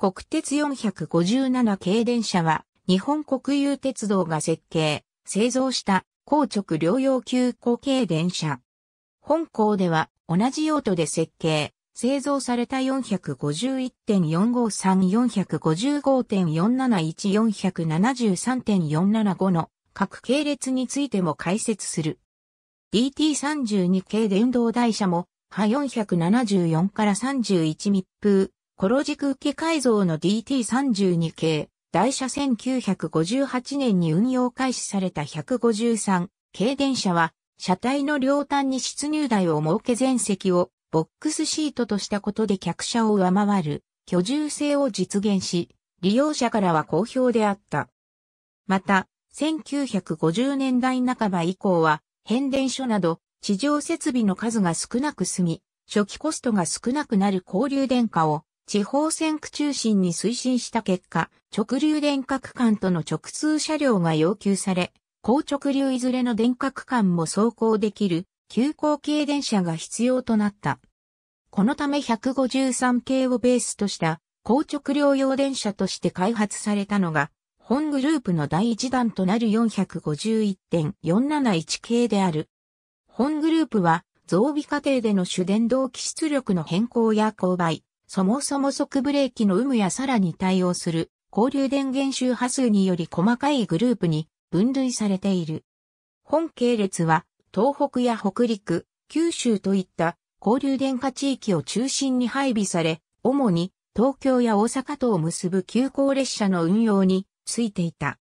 国鉄457系電車は、日本国有鉄道が設計、製造した高直両用急行系電車。本校では同じ用途で設計、製造された451.453,455.471473.475の各系列についても解説する。DT32 系電動台車も、波474から31密封、黒軸受け改造の DT32 系、台車1958年に運用開始された153系電車は、車体の両端に出入台を設け全席をボックスシートとしたことで客車を上回る居住性を実現し、利用者からは好評であった。また、1950年代半ば以降は、変電所など、地上設備の数が少なく済み、初期コストが少なくなる交流電化を地方線区中心に推進した結果、直流電化区間との直通車両が要求され、高直流いずれの電化区間も走行できる、急行系電車が必要となった。このため153系をベースとした高直流用電車として開発されたのが、本グループの第1弾となる451.471系である。本グループは、増備過程での主電動機出力の変更や勾配、そもそも即ブレーキの有無やさらに対応する交流電源周波数により細かいグループに分類されている。本系列は東北や北陸、九州といった交流電化地域を中心に配備され、主に東京や大阪とを結ぶ急行列車の運用についていた。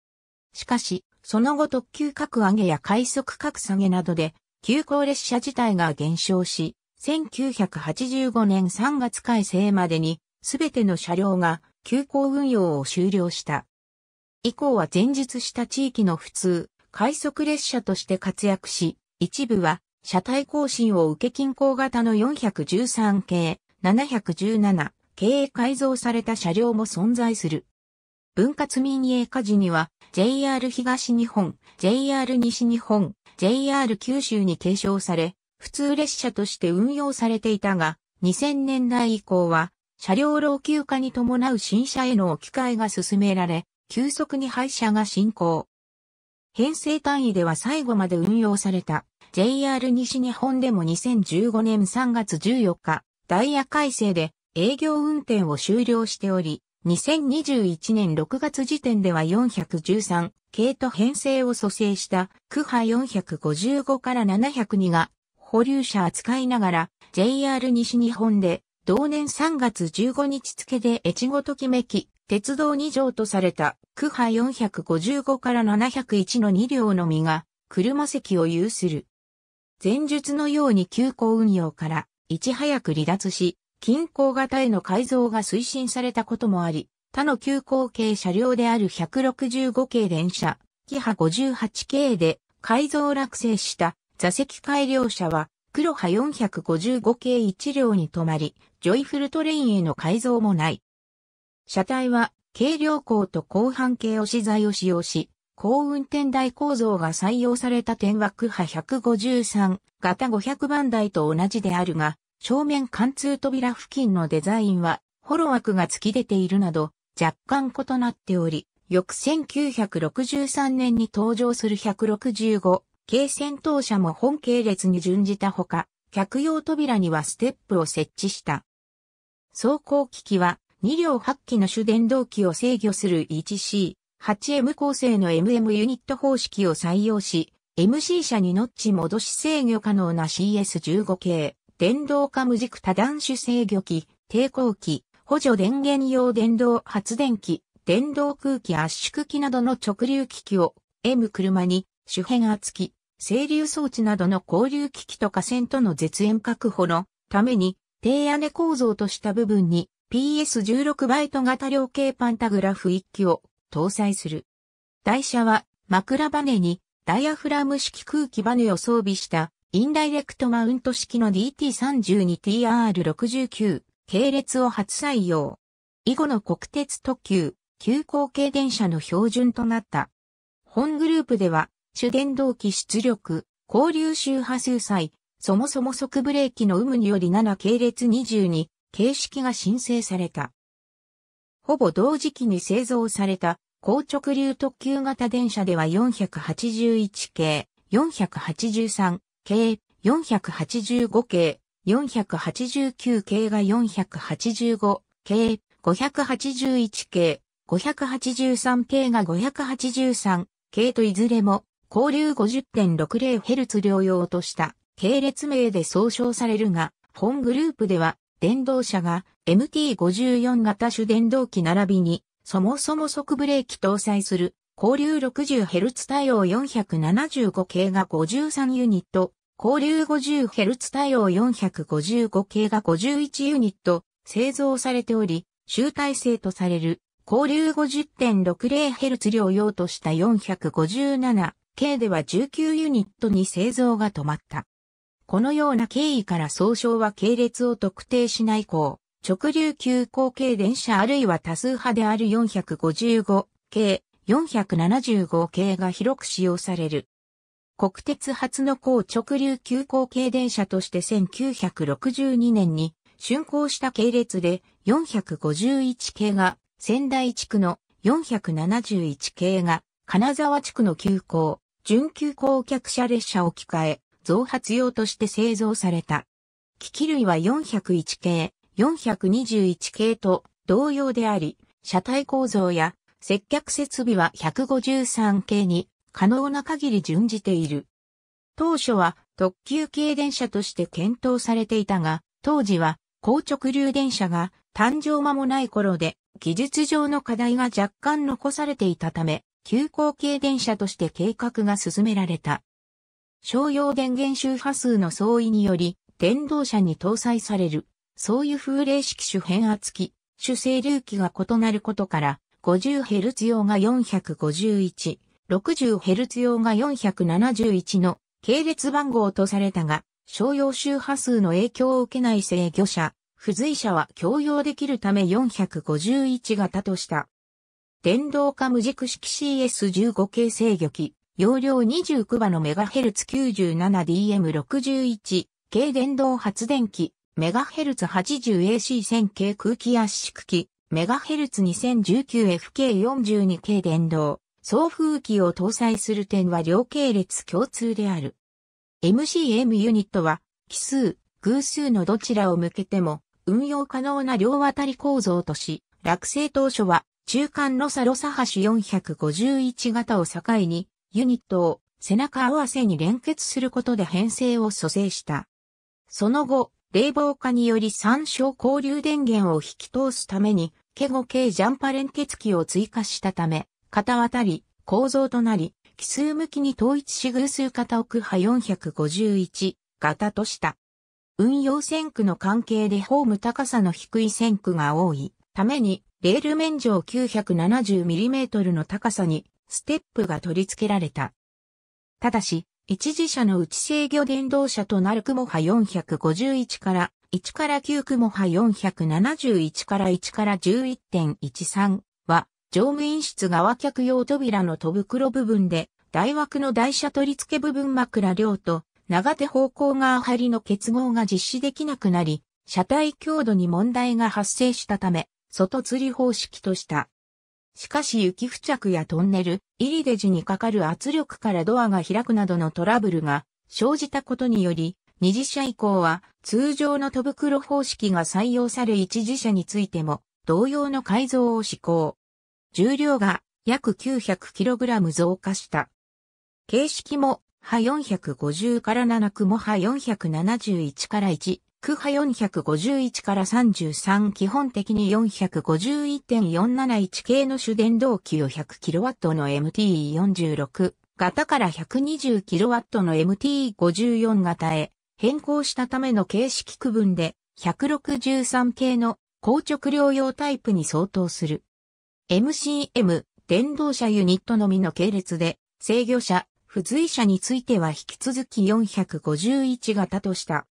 しかし、その後特急格上げや快速格下げなどで、急行列車自体が減少し、1985年3月改正までに、すべての車両が急行運用を終了した。以降は前述した地域の普通、快速列車として活躍し、一部は車体更新を受け均衡型の413系、717系へ改造された車両も存在する。分割民営化時には JR 東日本、JR 西日本、JR 九州に継承され、普通列車として運用されていたが、2000年代以降は、車両老朽化に伴う新車への置き換えが進められ、急速に廃車が進行。編成単位では最後まで運用された JR 西日本でも2015年3月14日、ダイヤ改正で営業運転を終了しており、2021年6月時点では413系と編成を蘇生した区波455から702が保留車扱いながら JR 西日本で同年3月15日付で越後ときめき鉄道2条とされた区派455から701の2両のみが車席を有する。前述のように急行運用からいち早く離脱し、近郊型への改造が推進されたこともあり、他の急行系車両である165系電車、キハ58系で改造落成した座席改良車は、黒波455系1両に止まり、ジョイフルトレインへの改造もない。車体は、軽量鋼と広半径押し材を使用し、高運転台構造が採用された点枠波153型500番台と同じであるが、正面貫通扉付近のデザインは、ホロ枠が突き出ているなど、若干異なっており、翌1963年に登場する165軽戦闘車も本系列に準じたほか、客用扉にはステップを設置した。走行機器は2両8機の主電動機を制御する 1C8M 構成の MM ユニット方式を採用し、MC 車にノッチ戻し制御可能な CS15 系、電動化無軸多段種制御機、抵抗機、補助電源用電動発電機、電動空気圧縮機などの直流機器を M 車に主変圧機、清流装置などの交流機器と河川との絶縁確保のために、低屋根構造とした部分に PS16 バイト型量計パンタグラフ1機を搭載する。台車は枕バネにダイアフラム式空気バネを装備したインダイレクトマウント式の DT32TR69 系列を初採用。以後の国鉄特急、急行系電車の標準となった。本グループでは主電動機出力、交流周波数際、そもそも即ブレーキの有無により7系列22形式が申請された。ほぼ同時期に製造された高直流特急型電車では481系、483系、485系、489系が485系、581系、583系が583系といずれも交流 50.60Hz 両用とした系列名で総称されるが、本グループでは電動車が MT54 型主電動機並びに、そもそも即ブレーキ搭載する、交流 60Hz 対応475系が53ユニット、交流 50Hz 対応455系が51ユニット製造されており、集大成とされる交流 50.60Hz 量用とした457計では19ユニットに製造が止まった。このような経緯から総称は系列を特定しない項、直流急行系電車あるいは多数派である455系、475系が広く使用される。国鉄初の高直流急行系電車として1962年に竣工した系列で451系が仙台地区の471系が金沢地区の急行準急降客車列車を置き換え、増発用として製造された。機器類は401系、421系と同様であり、車体構造や接客設備は153系に可能な限り準じている。当初は特急系電車として検討されていたが、当時は高直流電車が誕生間もない頃で技術上の課題が若干残されていたため、急行系電車として計画が進められた。商用電源周波数の相違により、電動車に搭載される、そういう風冷式主変圧器、主整流器が異なることから、50Hz 用が451、60Hz 用が471の系列番号とされたが、商用周波数の影響を受けない制御車、付随車は共用できるため451型とした。電動化無軸式 CS15 系制御機、容量29馬の MHz97DM61 系電動発電機、MHz80AC1000 系空気圧縮機、MHz2019FK42 系電動、送風機を搭載する点は両系列共通である。MCM ユニットは、奇数、偶数のどちらを向けても、運用可能な両渡り構造とし、落成当初は中間ロサロサ橋451型を境に、ユニットを背中合わせに連結することで編成を蘇生した。その後、冷房化により参照交流電源を引き通すために、ケゴ系ジャンパ連結機を追加したため、型渡り、構造となり、奇数向きに統一し偶数型奥派451型とした。運用線区の関係でホーム高さの低い線区が多いために、レール面上 970mm の高さにステップが取り付けられた。ただし、一時車の内制御電動車となるクモハ451から1から9クモハ471から1から11.13は乗務員室側客用扉の戸袋部分で大枠の台車取り付け部分枕両と長手方向側張りの結合が実施できなくなり、車体強度に問題が発生したため、外釣り方式とした。しかし雪付着やトンネル、入り出時にかかる圧力からドアが開くなどのトラブルが生じたことにより、二次車以降は通常の戸袋方式が採用され一次車についても同様の改造を施行。重量が約 900kg 増加した。形式も波450から7区も波471から1区波451から33基本的に451.471系の主電動機を 100kW の m t 4 6型から 120kW の m t 5 4型へ変更したための形式区分で163系の硬直療用タイプに相当する。MCM 電動車ユニットのみの系列で制御車、付随車については引き続き451型とした。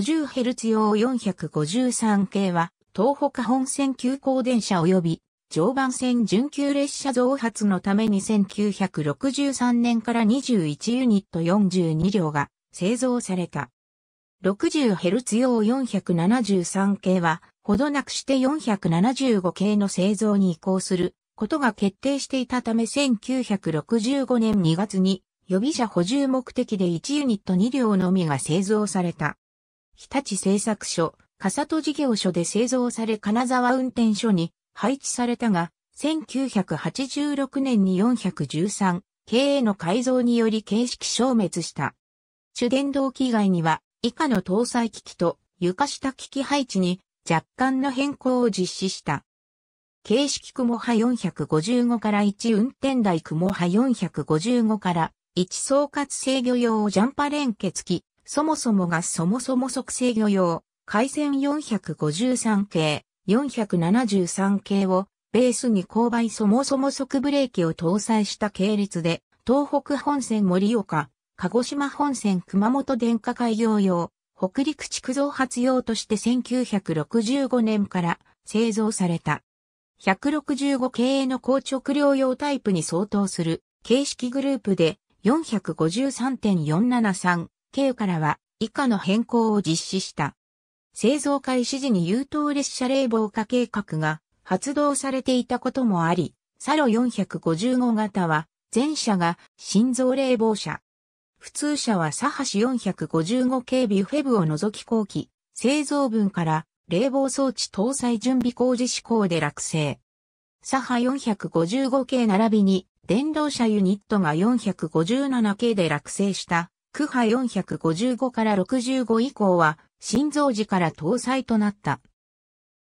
50Hz 用453系は、東北本線急行電車及び、常磐線準急列車増発のために1963年から21ユニット42両が製造された。60Hz 用473系は、ほどなくして475系の製造に移行することが決定していたため1965年2月に予備車補充目的で1ユニット2両のみが製造された。日立製作所、笠戸事業所で製造され金沢運転所に配置されたが、1986年に413、経の改造により形式消滅した。主電動機以外には、以下の搭載機器と床下機器配置に若干の変更を実施した。形式雲波455から1運転台雲波455から1総括制御用ジャンパ連結機そもそもがそもそも即制御用、回線453系、473系をベースに勾配そもそも即ブレーキを搭載した系列で、東北本線盛岡、鹿児島本線熊本電化開業用、北陸築造発用として1965年から製造された。165系の硬直量用タイプに相当する形式グループで453.473 K からは以下の変更を実施した。製造開始時に優等列車冷房化計画が発動されていたこともあり、サロ455型は前車が心臓冷房車。普通車はサハシ455系ビュフェブを除き後期、製造分から冷房装置搭載準備工事施行で落成。サハ455系並びに電動車ユニットが457系で落成した区波455から65以降は、心臓時から搭載となった。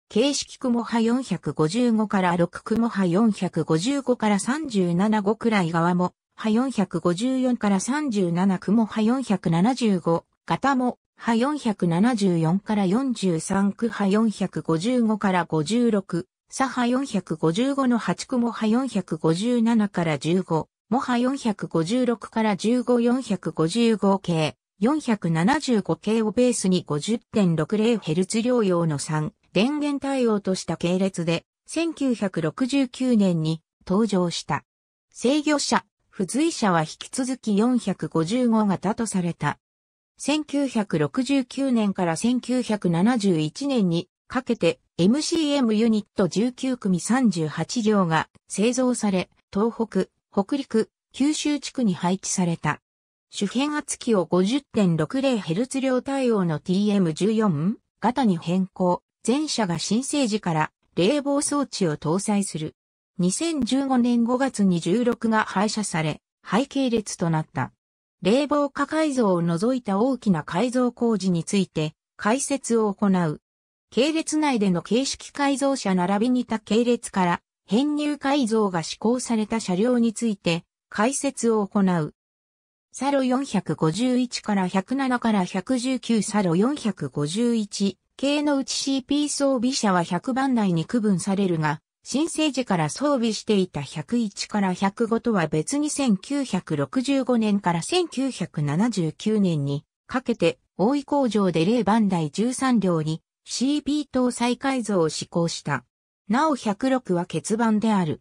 形式雲波455から6雲波455から37号くらい側も、波454から37雲波475、型も、波474から43区波455から56、左波455の8雲波457から15、モハ456から15455系、475系をベースに 50.60Hz 療用の3、電源対応とした系列で、1969年に登場した。制御車、付随車は引き続き455型とされた。1969年から1971年にかけて MCM ユニット19組38両が製造され、東北、北陸、九州地区に配置された。主変圧器を 50.60Hz 量対応の TM14 型に変更。全車が新生時から冷房装置を搭載する。2015年5月に16が廃車され、背景列となった。冷房化改造を除いた大きな改造工事について解説を行う。系列内での形式改造車並びにた系列から編入改造が施行された車両について解説を行う。サロ451から107から119サロ451系のうち CP 装備車は100番台に区分されるが、新生時から装備していた101から105とは別に1965年から1979年にかけて大井工場で0番台13両に CP 搭載改造を施行した。なお106は欠番である。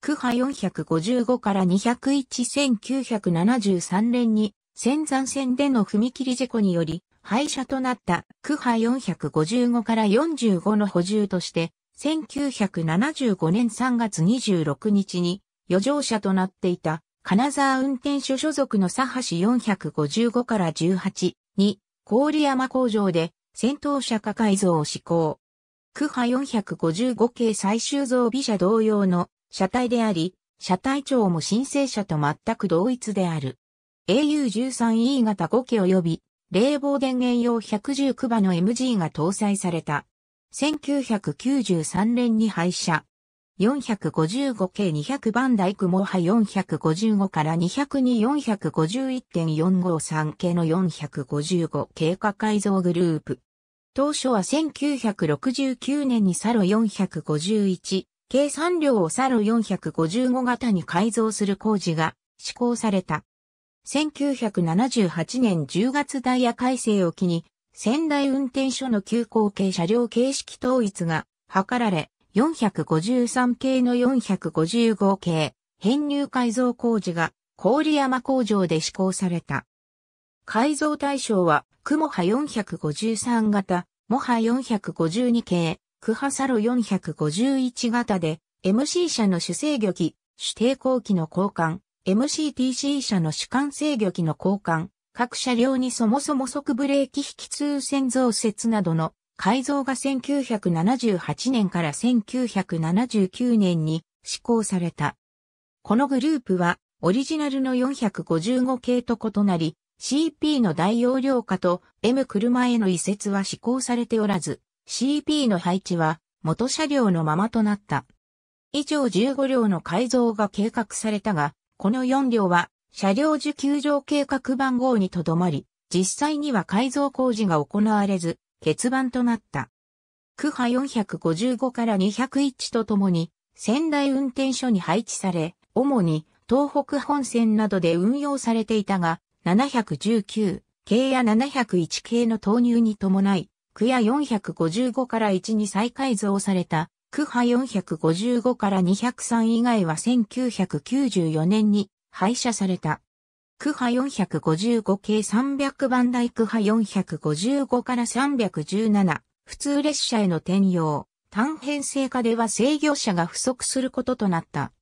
区派455から2011973年に、仙山線での踏切事故により、廃車となった区派455から45の補充として、1975年3月26日に、余剰車となっていた、金沢運転所所属の佐橋455から18に、郡山工場で、戦闘車化改造を施行。クハ455系最終造備車同様の車体であり、車体長も申請車と全く同一である。AU13E 型5系及び、冷房電源用119馬の MG が搭載された。1993年に廃車。455系200番台雲波455から2 0 2 451.453系の455系化改造グループ。当初は1969年にサロ451、計3両をサロ455型に改造する工事が施行された。1978年10月ダイヤ改正を機に、仙台運転所の急行系車両形式統一が図られ、453系の455系、編入改造工事が郡山工場で施行された。改造対象はクモハ453型、モハ452系、クハサロ451型で、MC 社の主制御機、主抵抗機の交換、MCTC 社の主管制御機の交換、各車両にそもそも即ブレーキ引き通線増設などの改造が1978年から1979年に施行された。このグループはオリジナルの455系と異なり、CP の大容量化と M 車への移設は施行されておらず、CP の配置は元車両のままとなった。以上15両の改造が計画されたが、この4両は車両受給上計画番号にとどまり、実際には改造工事が行われず、欠番となった。区波455から201とともに、仙台運転所に配置され、主に東北本線などで運用されていたが、719、系や701系の投入に伴い、区や455から1に再改造された、区派455から203以外は1994年に廃車された。区派455系300番台区派455から317、普通列車への転用、単編成化では制御者が不足することとなった。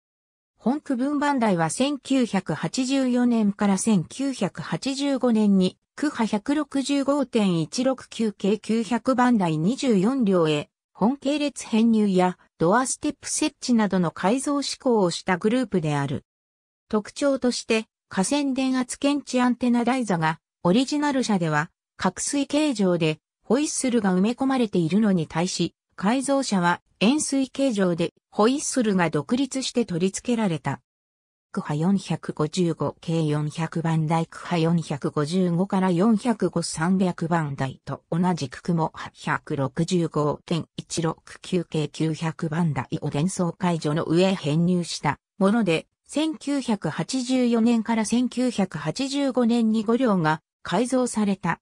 本区分番台は1984年から1985年に、区波165.169系900番台24両へ、本系列編入やドアステップ設置などの改造試行をしたグループである。特徴として、河川電圧検知アンテナ台座が、オリジナル車では、角水形状で、ホイッスルが埋め込まれているのに対し、改造車は円錐形状でホイッスルが独立して取り付けられた。クハ455系400番台クハ455から405-300番台と同じく雲865.169系900番台を伝送解除の上編入したもので、1984年から1985年に5両が改造された。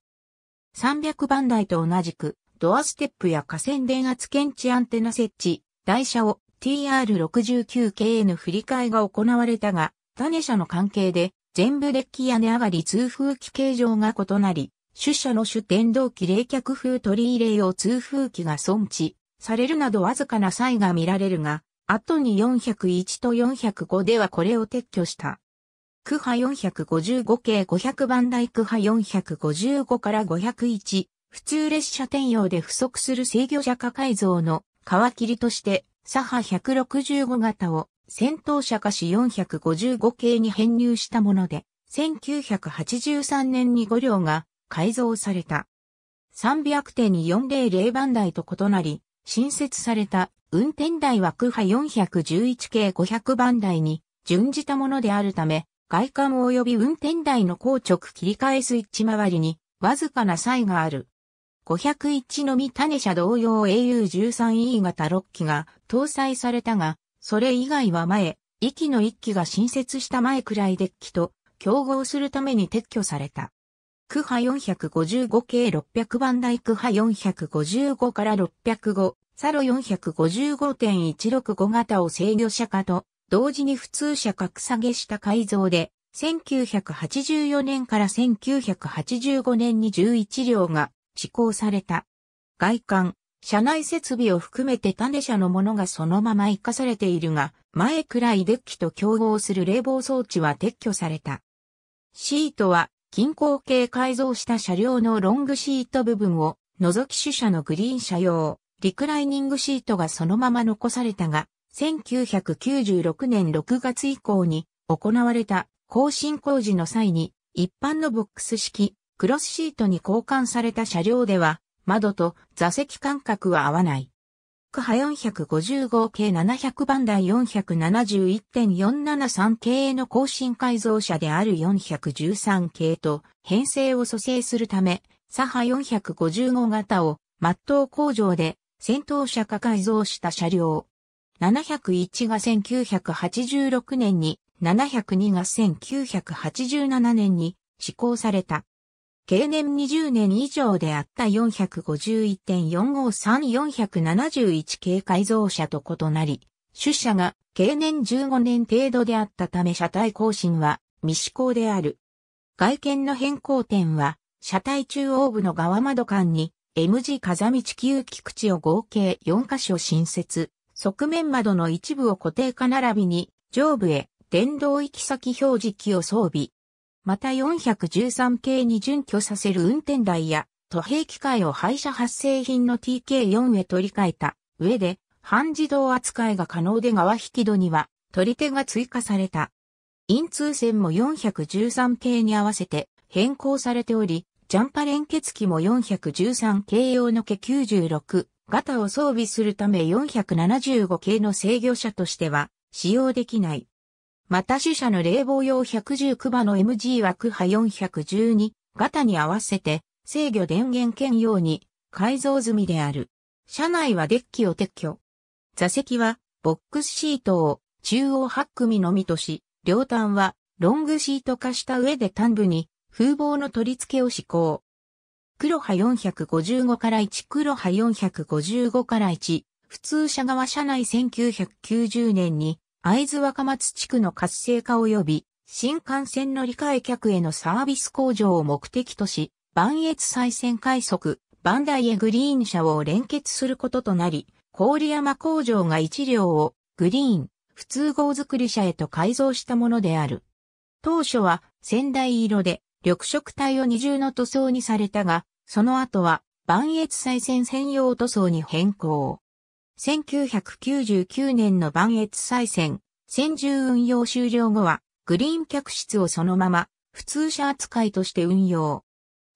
300番台と同じくドアステップや河川電圧検知アンテナ設置、台車を TR69KN 振り替えが行われたが、種車の関係で、全部デッキ屋根上がり通風機形状が異なり、主車の主電動機冷却風取り入れ用通風機が損置されるなどわずかな差異が見られるが、後に401と405ではこれを撤去した。区波455系500番台区波455から501、普通列車転用で不足する制御者化改造の皮切りとして、左派165型を戦闘車化し455系に編入したもので、1983年に5両が改造された。300点に400番台と異なり、新設された運転台は区派411系500番台に準じたものであるため、外観及び運転台の硬直切り替えスイッチ周りにわずかな差異がある。501のみ種車同様 AU13E 型6機が搭載されたが、それ以外は前、機の1機が新設した前くらいデッキと競合するために撤去された。クハ455系600番台クハ455から605、サロ455.165型を制御車化と、同時に普通車格下げした改造で、1984年から1985年に11両が施行された。外観、車内設備を含めて種車のものがそのまま活かされているが、前くらいデッキと競合する冷房装置は撤去された。シートは、均衡形改造した車両のロングシート部分を、除き主車のグリーン車用、リクライニングシートがそのまま残されたが、1996年6月以降に行われた更新工事の際に一般のボックス式クロスシートに交換された車両では、窓と座席間隔は合わない。区波455系700番台471.473系の更新改造車である413系と編成を蘇生するため、サ波455型を末頭工場で戦闘車化改造した車両。701が1986年に、702が1987年に施行された。経年20年以上であった451.453471系改造車と異なり、出社が経年15年程度であったため車体更新は未施行である。外見の変更点は、車体中央部の側窓間に M 字風道球菊池を合計4箇所新設、側面窓の一部を固定化並びに上部へ電動行き先表示器を装備、また413系に準拠させる運転台や、都兵機械を廃車発生品の TK4 へ取り替えた上で、半自動扱いが可能で側引き戸には取り手が追加された。陰通線も413系に合わせて変更されており、ジャンパ連結機も413系用の K96 型を装備するため475系の制御車としては使用できない。また主車の冷房用119馬の MG 枠波412型に合わせて制御電源兼用に改造済みである。車内はデッキを撤去。座席はボックスシートを中央8組のみとし、両端はロングシート化した上で端部に風防の取り付けを施行。黒波455から1黒波455から1普通車側車内1990年に会津若松地区の活性化及び新幹線乗り換え客へのサービス向上を目的とし、磐越再線快速、バンダイエグリーン車を連結することとなり、郡山工場が1両をグリーン、普通号作り車へと改造したものである。当初は仙台色で緑色帯を二重の塗装にされたが、その後は磐越再線専用塗装に変更。1999年の万越再戦、先住運用終了後は、グリーン客室をそのまま、普通車扱いとして運用。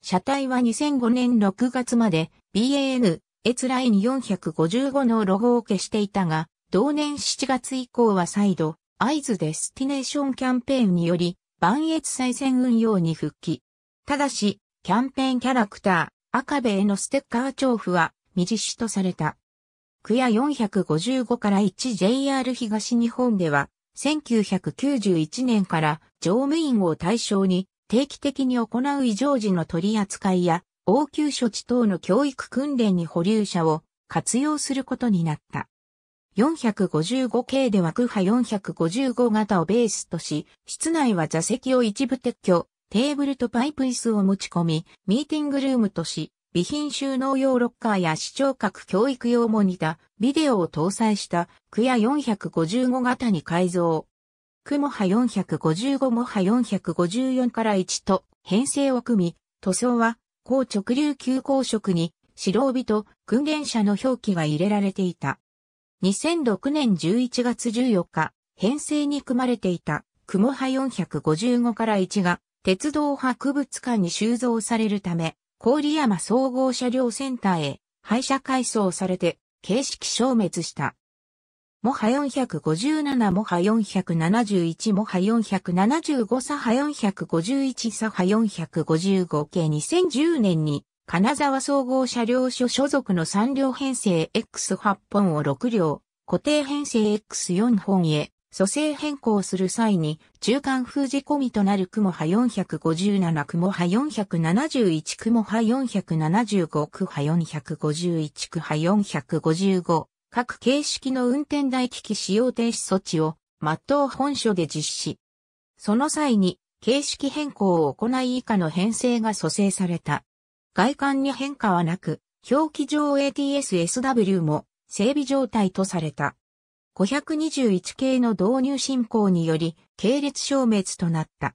車体は2005年6月まで BAN、越ライン455のロゴを消していたが、同年7月以降は再度、合図デスティネーションキャンペーンにより、万越再戦運用に復帰。ただし、キャンペーンキャラクター、赤部へのステッカー調布は未実施とされた。区や455から 1JR 東日本では、1991年から乗務員を対象に定期的に行う異常時の取り扱いや応急処置等の教育訓練に保留者を活用することになった。455系では区派455型をベースとし、室内は座席を一部撤去、テーブルとパイプ椅子を持ち込み、ミーティングルームとし、備品収納用ロッカーや視聴覚教育用モニタ、ビデオを搭載したクヤ455型に改造。クモハ455モハ454から1と編成を組み、塗装は高直流急行色に白帯と訓練者の表記が入れられていた。2006年11月14日、編成に組まれていたクモハ455から1が鉄道博物館に収蔵されるため、郡山総合車両センターへ廃車改装されて形式消滅した。モハ457モハ471モハ475サハ451サハ455系2010年に金沢総合車両所所属の3両編成 X8 本を6両、固定編成 X4 本へ蘇生変更する際に中間封じ込みとなる雲波457雲波471雲波475区波451区波455各形式の運転台機器使用停止措置をマッ本書で実施。その際に形式変更を行い以下の編成が蘇生された。外観に変化はなく、表記上 ATSSW も整備状態とされた。521系の導入進行により、系列消滅となった。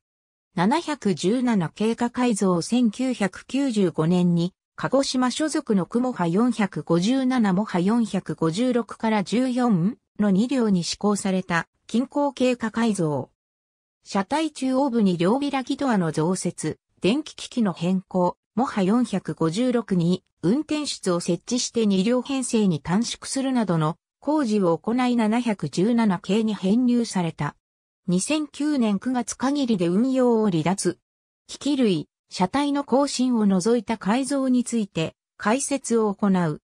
717経過改造1995年に、鹿児島所属の雲波457も波456から14の2両に施行された近郊経過改造。車体中央部に両開きドアの増設、電気機器の変更、モハ456に運転室を設置して2両編成に短縮するなどの工事を行い717系に編入された。2009年9月限りで運用を離脱。機器類、車体の更新を除いた改造について解説を行う。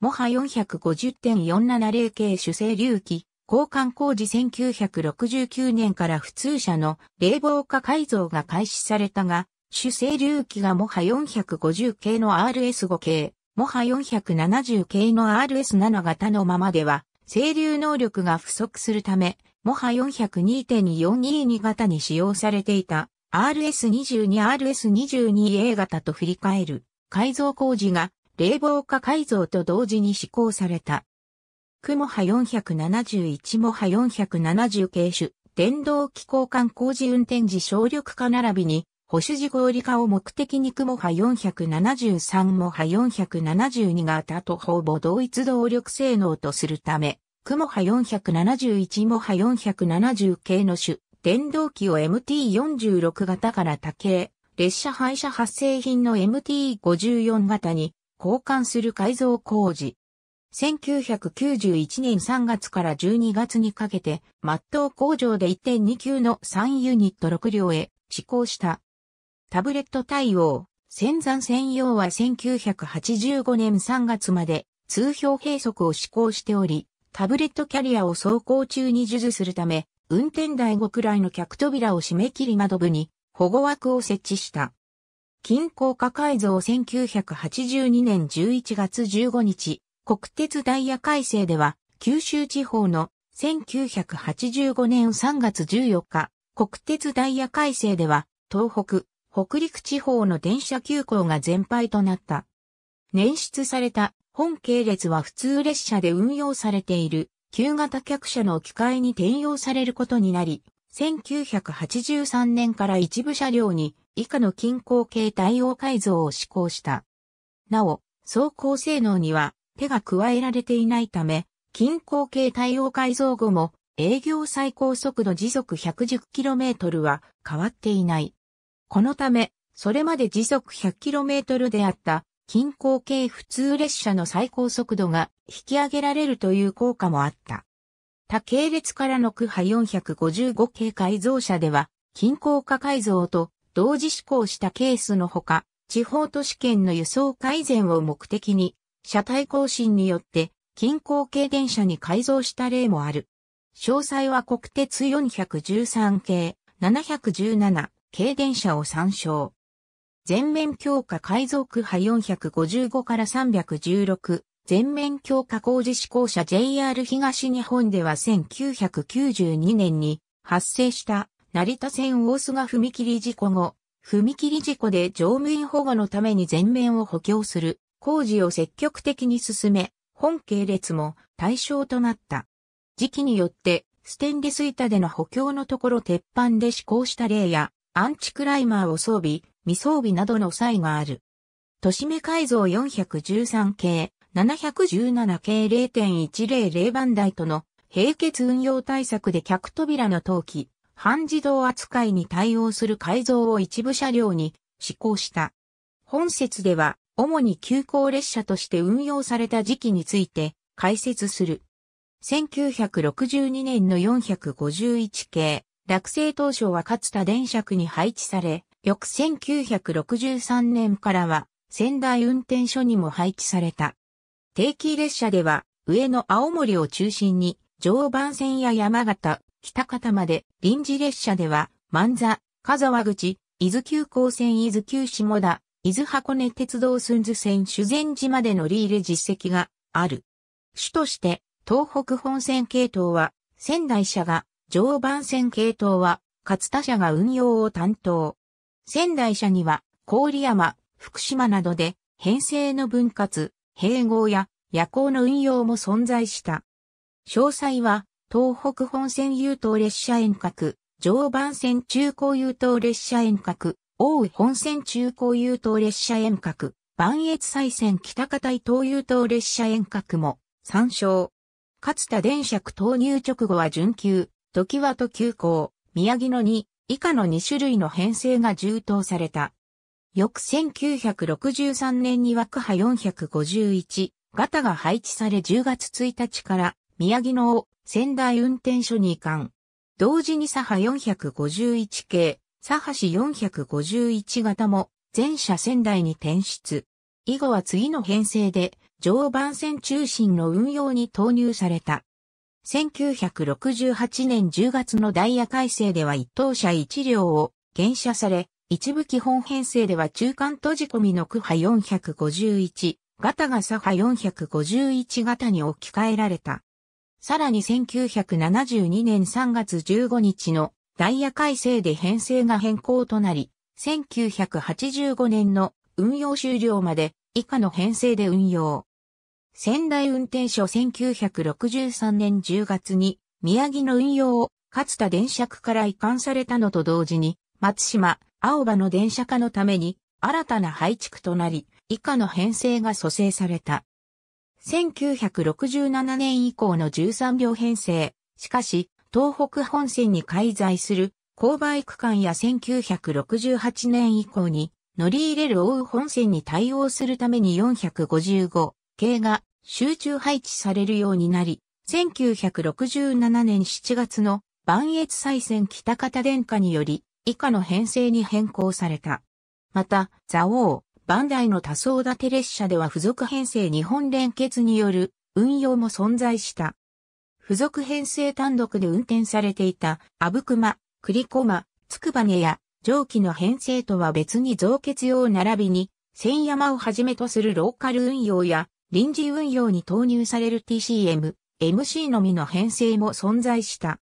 モハ450.470系主成流機、交換工事1969年から普通車の冷房化改造が開始されたが、主成流機がモハ450系の RS5 系、モハ470系の RS7 型のままでは、整流能力が不足するため、モハ402.422型に使用されていた RS22RS22A 型と振り返る改造工事が冷房化改造と同時に施行された。クモハ471モハ470系種電動機交換工事運転時省力化並びに保守事合理化を目的に雲波473も波472型とほぼ同一動力性能とするため、雲波471も波470系の種、電動機を MT46 型から多系、列車廃車発生品の MT54 型に交換する改造工事。1991年3月から12月にかけて、マット工場で1.2級の3ユニット6両へ施行したタブレット対応、仙山専用は1985年3月まで通標閉塞を施行しており、タブレットキャリアを走行中に授受するため、運転台5くらいの客扉を締め切り窓部に保護枠を設置した。近郊化改造1982年11月15日、国鉄ダイヤ改正では、九州地方の1985年3月14日、国鉄ダイヤ改正では、東北、北陸地方の電車急行が全廃となった。捻出された本系列は普通列車で運用されている旧型客車の機械に転用されることになり、1983年から一部車両に以下の均衡系対応改造を施行した。なお、走行性能には手が加えられていないため、均衡系対応改造後も営業最高速度時速 110km は変わっていない。このため、それまで時速 100km であった近郊系普通列車の最高速度が引き上げられるという効果もあった。他系列からの区派455系改造車では、近郊化改造と同時施行したケースのほか、地方都市圏の輸送改善を目的に、車体更新によって近郊系電車に改造した例もある。詳細は国鉄413系、717、軽電車を参照。全面強化改造区派455から316、全面強化工事施行者 JR 東日本では1992年に発生した成田線大須賀踏切事故後、踏切事故で乗務員保護のために全面を補強する工事を積極的に進め、本系列も対象となった。時期によってステンレス板での補強のところ鉄板で施行した例や、アンチクライマーを装備、未装備などの際がある。都市目改造413系、717系0.100番台との並結運用対策で客扉の投機、半自動扱いに対応する改造を一部車両に施行した。本節では、主に急行列車として運用された時期について解説する。1962年の451系、落成当初は勝田電車区に配置され、翌1963年からは仙台運転所にも配置された。定期列車では上野青森を中心に常磐線や山形、北方まで臨時列車では万座、香沢口、伊豆急行線伊豆急下田、伊豆箱根鉄道寸津線修善寺まで乗り入れ実績がある。主として東北本線系統は仙台車が常磐線系統は、勝田社が運用を担当。仙台社には、郡山、福島などで、編成の分割、併合や夜行の運用も存在した。詳細は、東北本線優等列車遠隔、常磐線中高優等列車遠隔、大江本線中高優等列車遠隔、磐越西線北方伊東優等列車遠隔も参照。勝田電車投入直後は準急、時はと急行、宮城野に以下の2種類の編成が充当された。翌1963年に枠派451型が配置され10月1日から宮城野を仙台運転所に移管。同時に左派451系、左派市451型も全車仙台に転出。以後は次の編成で常磐線中心の運用に投入された。1968年10月のダイヤ改正では一等車一両を減車され、一部基本編成では中間閉じ込みの区波451、型が左派451型に置き換えられた。さらに1972年3月15日のダイヤ改正で編成が変更となり、1985年の運用終了まで以下の編成で運用。仙台運転所1963年10月に宮城の運用をかつた電車区から移管されたのと同時に松島、青葉の電車化のために新たな配置区となり以下の編成が蘇生された。1967年以降の13両編成。しかし、東北本線に介在する勾配区間や1968年以降に乗り入れる大本線に対応するために455、系が集中配置されるようになり、1967年7月の万越再選北方殿下により以下の編成に変更された。また、座王、バンダイの多層建て列車では付属編成日本連結による運用も存在した。付属編成単独で運転されていた、マ、クリ栗駒、つくばねや、上記の編成とは別に増結用並びに、千山をはじめとするローカル運用や、臨時運用に投入される TCM、MC のみの編成も存在した。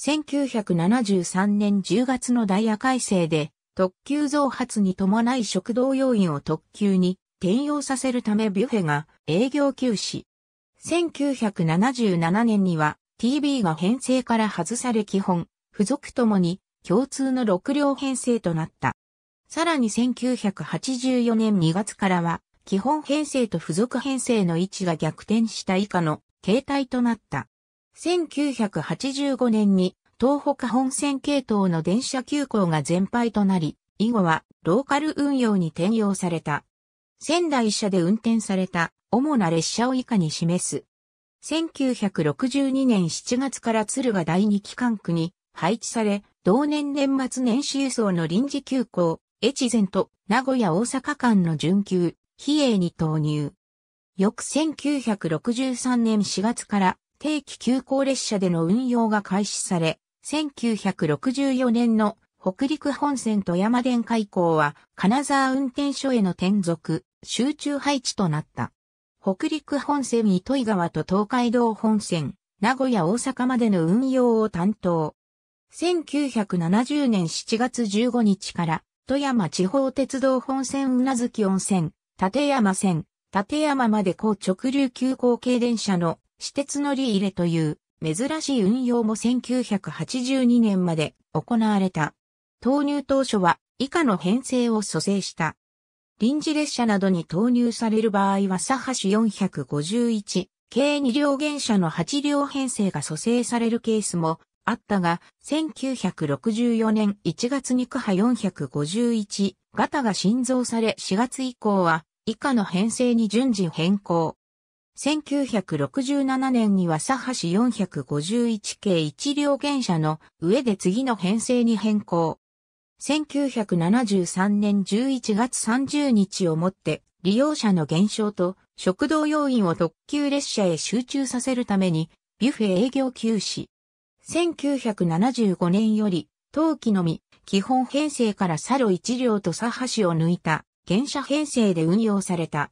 1973年10月のダイヤ改正で、特急増発に伴い食堂要員を特急に転用させるためビュッフェが営業休止。1977年には TB が編成から外され基本、付属ともに共通の6両編成となった。さらに1984年2月からは基本編成と付属編成の位置が逆転した以下の形態となった。1985年に東北本線系統の電車急行が全廃となり、以後はローカル運用に転用された。仙台車で運転された主な列車を以下に示す。1962年7月から鶴が第二機関区に配置され、同年年末年始輸送の臨時急行、越前と名古屋大阪間の準急、比叡に投入。翌1963年4月から定期急行列車での運用が開始され、1964年の北陸本線富山電開港は金沢運転所への転属、集中配置となった。北陸本線糸井川と東海道本線、名古屋大阪までの運用を担当。1970年7月15日から富山地方鉄道本線うなずき温泉、立山線、立山まで高直流急行系電車の私鉄乗り入れという珍しい運用も1982年まで行われた。投入当初は以下の編成を蘇生した。臨時列車などに投入される場合は佐橋451、計2両原車の8両編成が蘇生されるケースもあったが、1964年1月に区派451、ガタが新造され4月以降は以下の編成に順次変更。1967年には左端451系1両原車の上で次の編成に変更。1973年11月30日をもって利用者の減少と食堂要員を特急列車へ集中させるためにビュッフェ営業休止。1975年より冬季のみ基本編成からサロ1両と左端を抜いた、原車編成で運用された。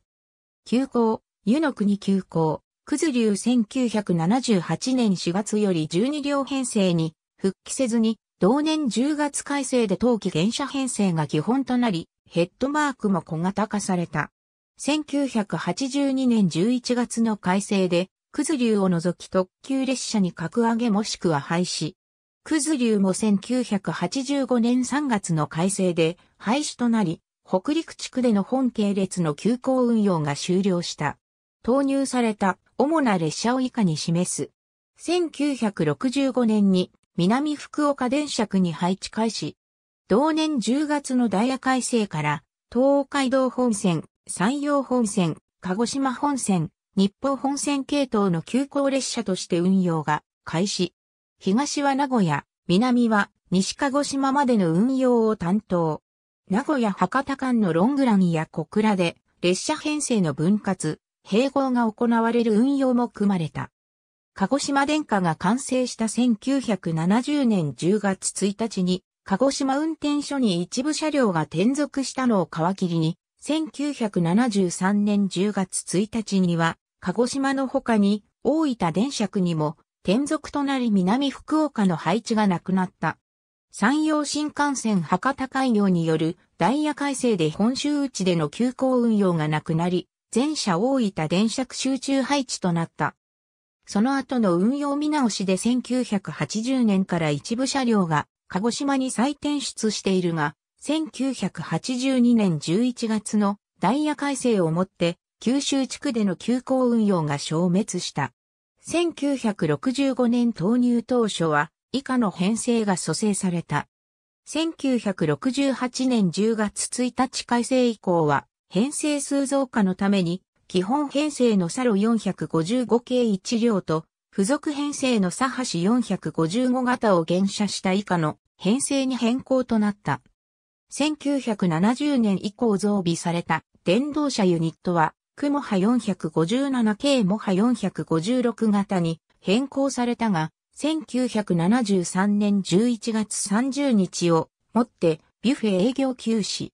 急行、湯の国急行、リュ竜1978年4月より12両編成に復帰せずに、同年10月改正で冬季原車編成が基本となり、ヘッドマークも小型化された。1982年11月の改正で、リュ竜を除き特急列車に格上げもしくは廃止。クズ流も1985年3月の改正で廃止となり、北陸地区での本系列の急行運用が終了した。投入された主な列車を以下に示す。1965年に南福岡電車区に配置開始。同年10月のダイヤ改正から東海道本線、山陽本線、鹿児島本線、日報本線系統の急行列車として運用が開始。東は名古屋、南は西鹿児島までの運用を担当。名古屋博多間のロングランや小倉で列車編成の分割、併合が行われる運用も組まれた。鹿児島電化が完成した1970年10月1日に、鹿児島運転所に一部車両が転属したのを皮切りに、1973年10月1日には、鹿児島の他に大分電車区にも転属となり南福岡の配置がなくなった。山陽新幹線博多開業によるダイヤ改正で本州内での急行運用がなくなり、全社大分電車区集中配置となった。その後の運用見直しで1980年から一部車両が鹿児島に再転出しているが、1982年11月のダイヤ改正をもって九州地区での急行運用が消滅した。1965年投入当初は以下の編成が蘇生された。1968年10月1日改正以降は編成数増加のために基本編成のサロ455系1両と付属編成のサハシ455型を減車した以下の編成に変更となった。1970年以降増備された電動車ユニットはクモハ 457K モハ456型に変更されたが、1973年11月30日をもってビュッフェ営業休止。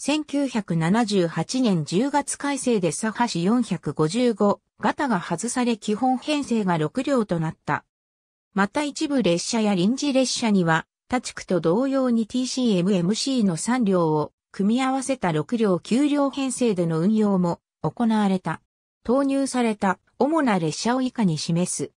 1978年10月改正でサハシ455型が外され基本編成が6両となった。また一部列車や臨時列車には、他地区と同様に TCMMC の3両を組み合わせた6両9両編成での運用も行われた。投入された主な列車を以下に示す。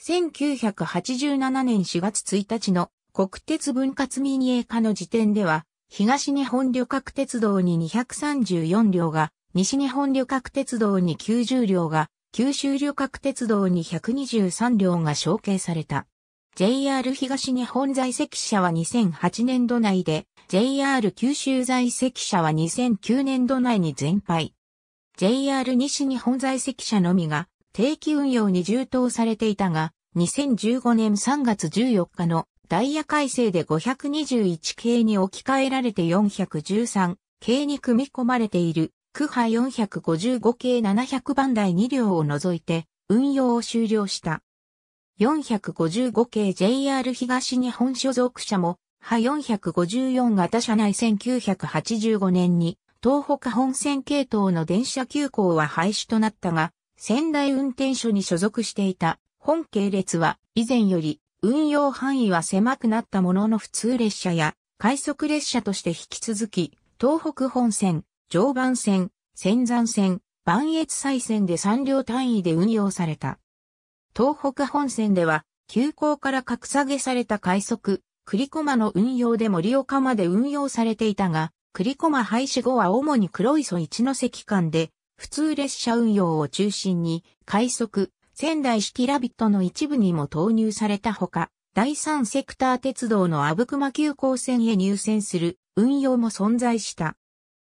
1987年4月1日の国鉄分割民営化の時点では、東日本旅客鉄道に234両が、西日本旅客鉄道に90両が、九州旅客鉄道に123両が承継された。JR 東日本在籍者は2008年度内で、JR 九州在籍者は2009年度内に全廃。JR 西日本在籍者のみが定期運用に充当されていたが、2015年3月14日のダイヤ改正で521系に置き換えられて413系に組み込まれている区派455系700番台2両を除いて運用を終了した。455系 JR 東日本所属車も、派454型車内1985年に東北本線系統の電車急行は廃止となったが、仙台運転所に所属していた本系列は以前より運用範囲は狭くなったものの普通列車や快速列車として引き続き、東北本線、常磐線、仙山線、磐越西線で3両単位で運用された。東北本線では、急行から格下げされた快速、栗駒の運用で盛岡まで運用されていたが、コ駒廃止後は主に黒磯一ノ関間で、普通列車運用を中心に、快速、仙台式ラビットの一部にも投入されたほか、第三セクター鉄道の阿武隈急行線へ入線する運用も存在した。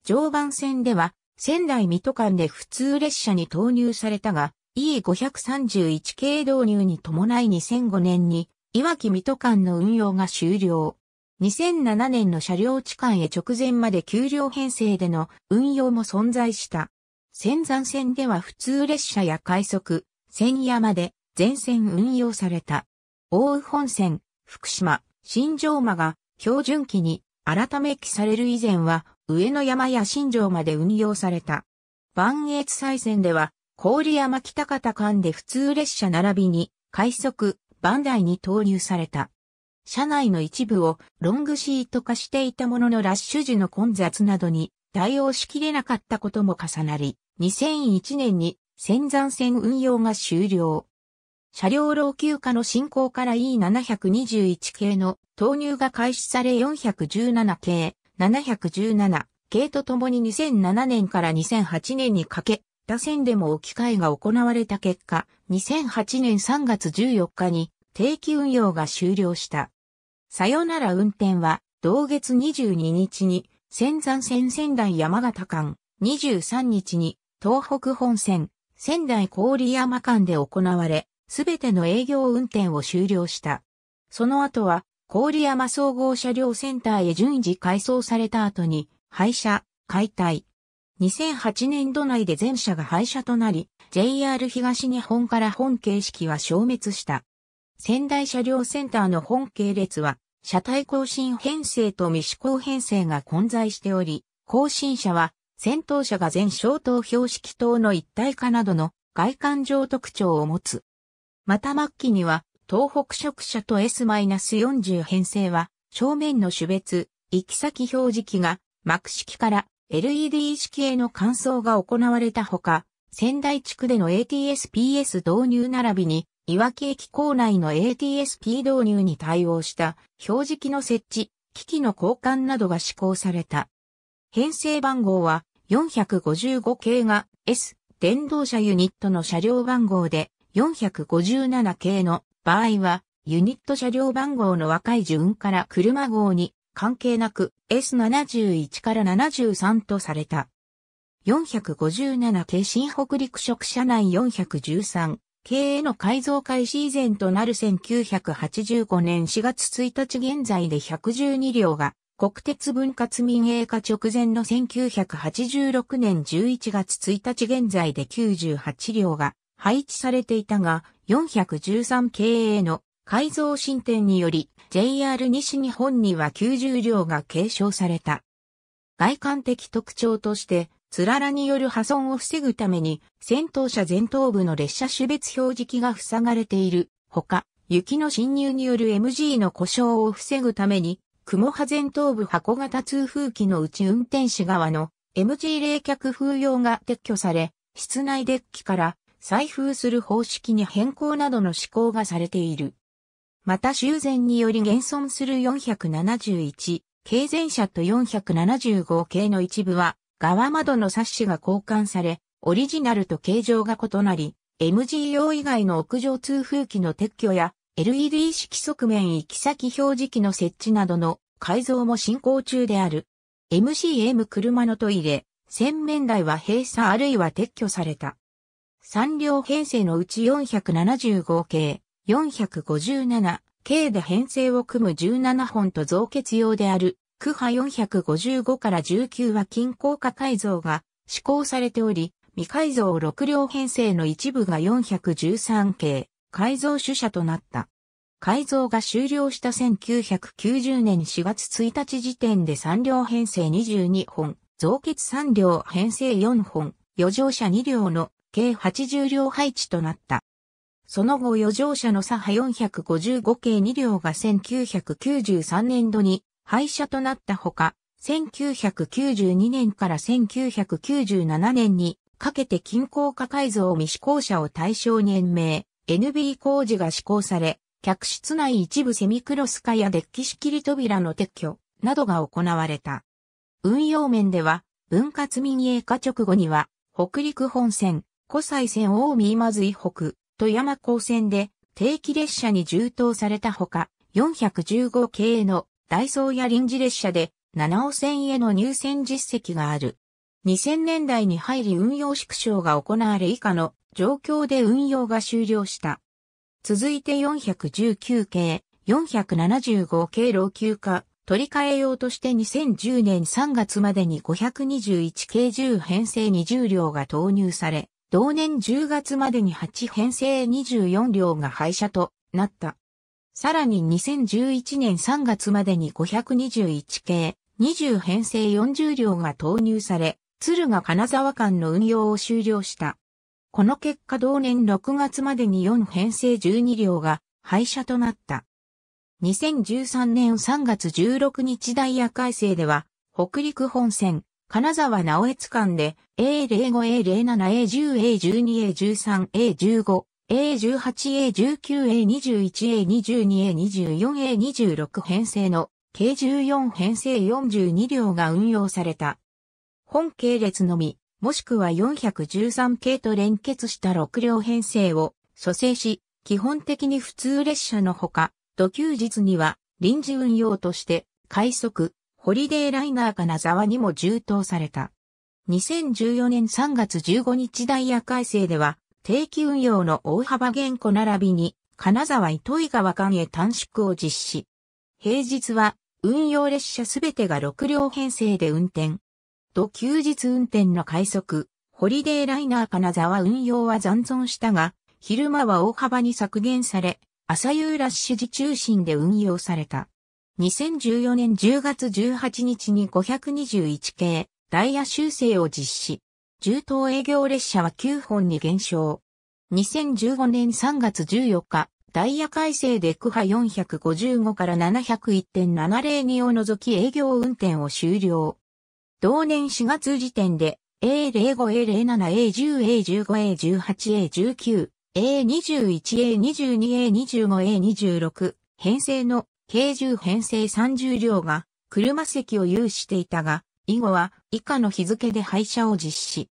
常磐線では、仙台水戸間で普通列車に投入されたが、E531 系導入に伴い2005年に、いわき水戸間の運用が終了。2007年の車両置換へ直前まで給料編成での運用も存在した。仙山線では普通列車や快速、仙山で全線運用された。大宇本線、福島、新城間が標準期に改め期される以前は上野山や新城まで運用された。万越西線では郡山北方間で普通列車並びに快速、万台に投入された。車内の一部をロングシート化していたもののラッシュ時の混雑などに対応しきれなかったことも重なり、2001年に仙山線運用が終了。車両老朽化の進行から E721 系の投入が開始され417系、717系とともに2007年から2008年にかけ、打線でも置き換えが行われた結果、2008年3月14日に定期運用が終了した。さよなら運転は、同月22日に、仙山線仙台山形間、23日に、東北本線、仙台郡山間で行われ、すべての営業運転を終了した。その後は、郡山総合車両センターへ順次改装された後に、廃車、解体。2008年度内で全車が廃車となり、JR 東日本から本形式は消滅した。仙台車両センターの本系列は、車体更新編成と未試行編成が混在しており、更新車は、先頭車が全小灯標識灯の一体化などの外観上特徴を持つ。また末期には、東北色車と S-40 編成は、正面の種別、行き先表示器が、幕式から LED 式への換装が行われたほか、仙台地区での ATSPS 導入並びに、いわき駅構内の ATSP 導入に対応した表示機の設置、機器の交換などが施行された。編成番号は455系が S 電動車ユニットの車両番号で457系の場合はユニット車両番号の若い順から車号に関係なく S71 から73とされた。457系新北陸職車内413経営の改造開始以前となる1985年4月1日現在で112両が国鉄分割民営化直前の1986年11月1日現在で98両が配置されていたが413経営の改造進展により JR 西日本には90両が継承された。外観的特徴としてつららによる破損を防ぐために、先頭車前頭部の列車種別表示器が塞がれている。ほか、雪の侵入による MG の故障を防ぐために、雲波前頭部箱型通風機のうち運転士側の MG 冷却風用が撤去され、室内デッキから再風する方式に変更などの施行がされている。また修繕により現存する471、軽前車と475系の一部は、側窓のサッシが交換され、オリジナルと形状が異なり、MG 用以外の屋上通風機の撤去や LED 式側面行き先表示器の設置などの改造も進行中である。MCM 車のトイレ、洗面台は閉鎖あるいは撤去された。3両編成のうち475系、457系で編成を組む17本と増結用である区派455から19は均衡化改造が施行されており、未改造6両編成の一部が413系改造主車となった。改造が終了した1990年4月1日時点で3両編成22本、増結3両編成4本、余剰車2両の計80両配置となった。その後余剰車の左派455系2両が1993年度に廃車となったほか、1992年から1997年にかけて近郊化改造未施行者を対象に延命、NB 工事が施行され、客室内一部セミクロス化やデッキ仕切り扉の撤去などが行われた。運用面では、分割民営化直後には、北陸本線、湖西線大見まずい北、富山港線で定期列車に充当されたほか、415系のダイソーや臨時列車で七尾線への入線実績がある。2000年代に入り運用縮小が行われ以下の状況で運用が終了した。続いて419系、475系老朽化、取り替えようとして2010年3月までに521系10編成20両が投入され、同年10月までに8編成24両が廃車となった。さらに2011年3月までに521系、20編成40両が投入され、鶴が金沢間の運用を終了した。この結果同年6月までに4編成12両が廃車となった。2013年3月16日ダイヤ改正では、北陸本線、金沢直江津間で A05A07A10A12A13A15 A18A19A21A22A24A26 編成の計14編成42両が運用された。本系列のみ、もしくは413系と連結した6両編成を蘇生し、基本的に普通列車のほか、土休日には臨時運用として快速、ホリデーライナー金沢にも充当された。2014年3月15日ダイヤ改正では、定期運用の大幅減庫並びに、金沢糸井川間へ短縮を実施。平日は、運用列車すべてが6両編成で運転。と休日運転の快速、ホリデーライナー金沢運用は残存したが、昼間は大幅に削減され、朝夕ラッシュ時中心で運用された。2014年10月18日に521系、ダイヤ修正を実施。重等営業列車は9本に減少。2015年3月14日、ダイヤ改正で区派455から701.702を除き営業運転を終了。同年4月時点で A05、A07、A10、A15、A18、A19、A21、A22、A25、A26、編成の軽重編成30両が車席を有していたが、以後は以下の日付で廃車を実施。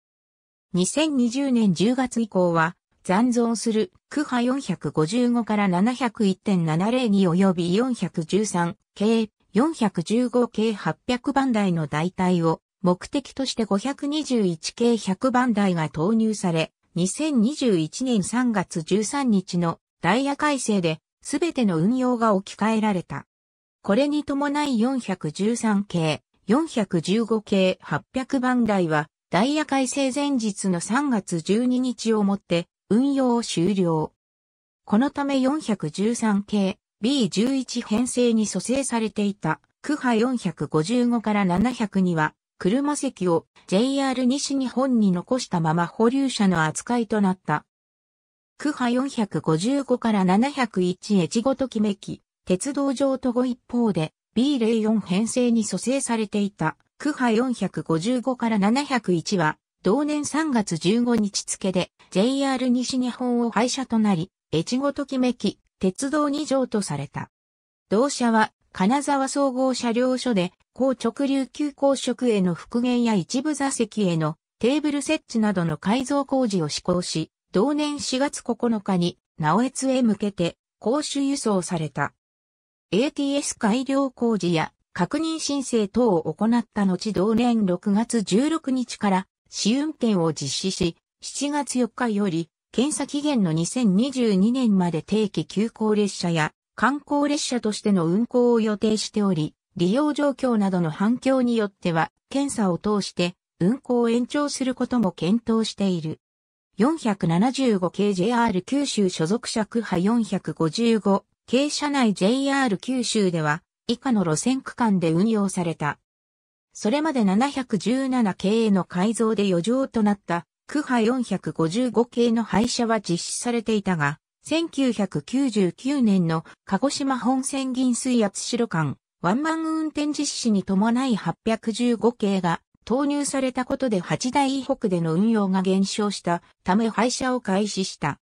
2020年10月以降は、残存する区波455から701.70に及び413系415系800番台の代替を目的として521系100番台が投入され、2021年3月13日のダイヤ改正で全ての運用が置き換えられた。これに伴い413系、415系800番台はダイヤ改正前日の3月12日をもって運用を終了。このため413系 B11 編成に蘇生されていた区波455から700には車席を JR 西日本に残したまま保留車の扱いとなった。区波455から701越後ときめき、鉄道上とご一方で B04 編成に蘇生されていた区派455から701は、同年3月15日付で JR 西日本を廃車となり、越後ときめき、鉄道に条とされた。同社は、金沢総合車両所で、高直流急行職への復元や一部座席へのテーブル設置などの改造工事を施行し、同年4月9日に、直越へ向けて、公衆輸送された。ATS 改良工事や確認申請等を行った後同年6月16日から試運転を実施し、7月4日より検査期限の2022年まで定期急行列車や観光列車としての運行を予定しており、利用状況などの反響によっては、検査を通して運行を延長することも検討している。475系 JR 九州所属車区派455系車内 JR 九州では、以下の路線区間で運用された。それまで717系への改造で余剰となった区派455系の廃車は実施されていたが、1999年の鹿児島本線銀水圧白間ワンマン運転実施に伴い815系が投入されたことで8台以北での運用が減少したため廃車を開始した。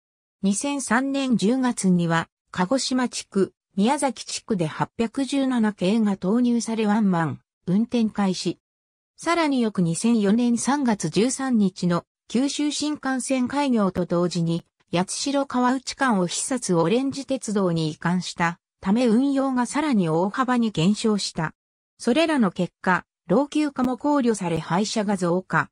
2003年10月には鹿児島地区宮崎地区で817系が投入されワンマン、運転開始。さらに翌2004年3月13日の九州新幹線開業と同時に、八代川内間を視察オレンジ鉄道に移管したため運用がさらに大幅に減少した。それらの結果、老朽化も考慮され廃車が増加。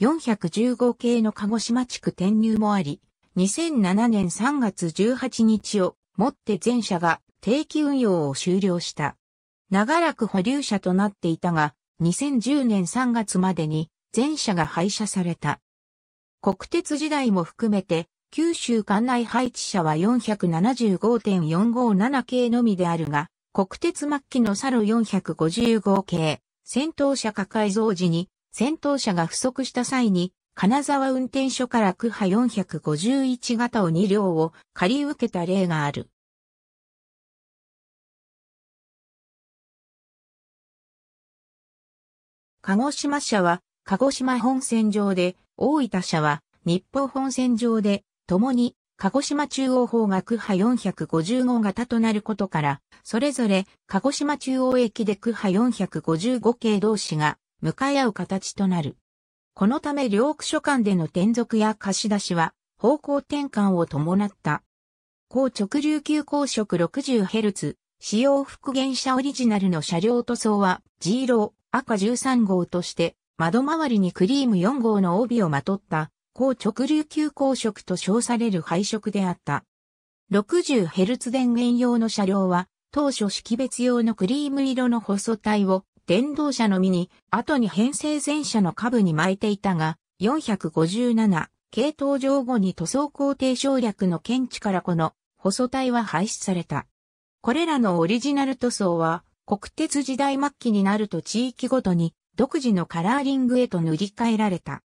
415系の鹿児島地区転入もあり、2007年3月18日をもって全車が定期運用を終了した。長らく保留車となっていたが、2010年3月までに全車が廃車された。国鉄時代も含めて、九州管内配置車は475.457系のみであるが、国鉄末期のサロ455系、戦闘車化改造時に、戦闘車が不足した際に、金沢運転所から区派451型を2両を借り受けた例がある。鹿児島社は、鹿児島本線上で、大分社は、日報本線上で、共に、鹿児島中央方区波455型となることから、それぞれ、鹿児島中央駅で区波455系同士が、向かい合う形となる。このため両区所間での転属や貸し出しは、方向転換を伴った。高直流急行色 60Hz、使用復元車オリジナルの車両塗装は、G ロー、赤13号として、窓周りにクリーム4号の帯をまとった、高直流急行色と称される配色であった。60Hz 電源用の車両は、当初識別用のクリーム色の細体を電動車のみに、後に編成前車の下部に巻いていたが、457系統上後に塗装工程省略の検知からこの細体は廃止された。これらのオリジナル塗装は、国鉄時代末期になると地域ごとに独自のカラーリングへと塗り替えられた。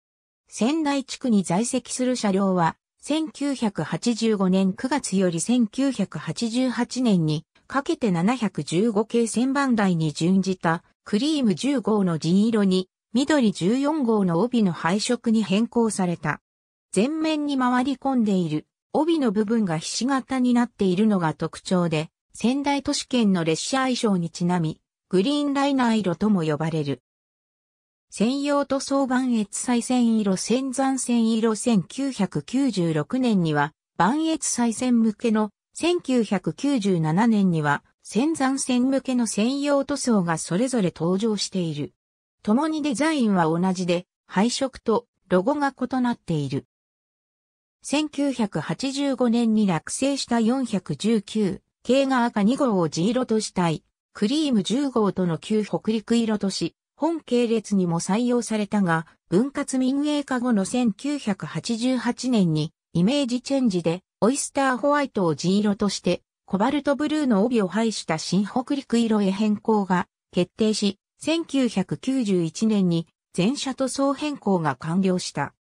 仙台地区に在籍する車両は、1985年9月より1988年にかけて715系千番台に準じたクリーム10号の銀色に緑14号の帯の配色に変更された。前面に回り込んでいる帯の部分がひし形になっているのが特徴で、仙台都市圏の列車愛称にちなみ、グリーンライナー色とも呼ばれる。専用塗装板越再線色仙山線色1996年には、板越再線向けの、1997年には、仙山線向けの専用塗装がそれぞれ登場している。共にデザインは同じで、配色とロゴが異なっている。1985年に落成した419、系が赤2号を地色としたい、クリーム10号との旧北陸色とし、本系列にも採用されたが、分割民営化後の1988年にイメージチェンジでオイスターホワイトを地色としてコバルトブルーの帯を配した新北陸色へ変更が決定し、1991年に全車塗装変更が完了した。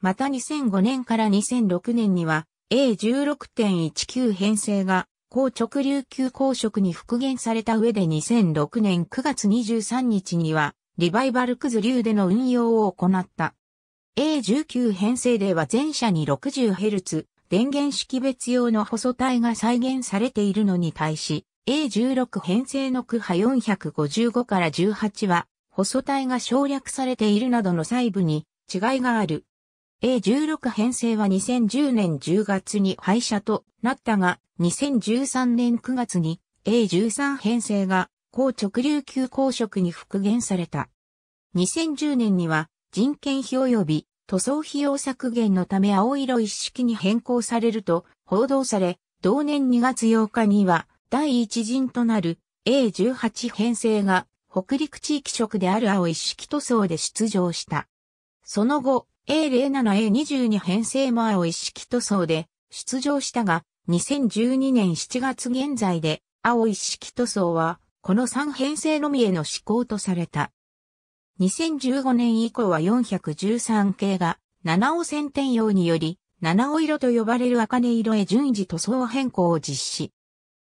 また2005年から2006年には A16.19 編成が公直琉球公職に復元された上で2006年9月23日には、リバイバルクズ流での運用を行った。A19 編成では全社に 60Hz 電源識別用の細体が再現されているのに対し、A16 編成の区波455から18は、細体が省略されているなどの細部に違いがある。A16 編成は2010年10月に廃車となったが、2013年9月に A13 編成が高直流級公職に復元された。2010年には人件費及び塗装費用削減のため青色一式に変更されると報道され、同年2月8日には第一陣となる A18 編成が北陸地域色である青一式塗装で出場した。その後、A07A22 編成も青一式塗装で出場したが、2012年7月現在で、青一式塗装は、この3編成のみへの施行とされた。2015年以降は413系が、七尾線転用により、七尾色と呼ばれる茜色へ順次塗装変更を実施。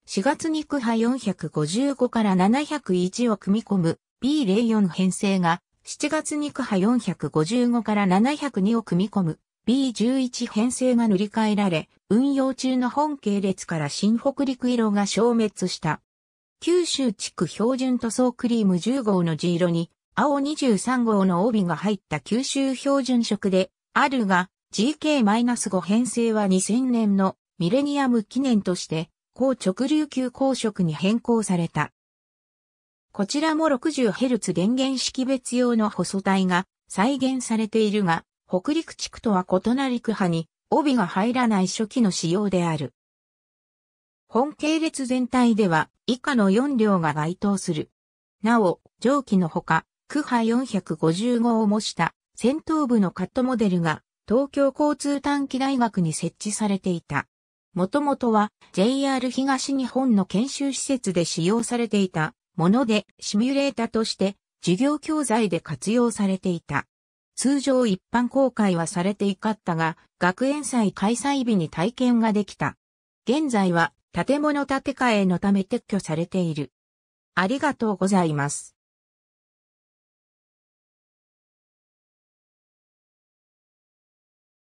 4月に区派455から701を組み込む B04 編成が、7月に区派455から702を組み込む B11 編成が塗り替えられ、運用中の本系列から新北陸色が消滅した。九州地区標準塗装クリーム10号の地色に、青23号の帯が入った九州標準色で、あるが、GK-5 編成は2000年のミレニアム記念として、高直流級高色に変更された。こちらも 60Hz 電源識別用の細体が再現されているが、北陸地区とは異なり区派に帯が入らない初期の仕様である。本系列全体では以下の4両が該当する。なお、上記のほか、区派455を模した戦闘部のカットモデルが東京交通短期大学に設置されていた。もともとは JR 東日本の研修施設で使用されていたものでシミュレータとして授業教材で活用されていた。通常一般公開はされていかったが、学園祭開催日に体験ができた。現在は建物建て替えのため撤去されている。ありがとうございます。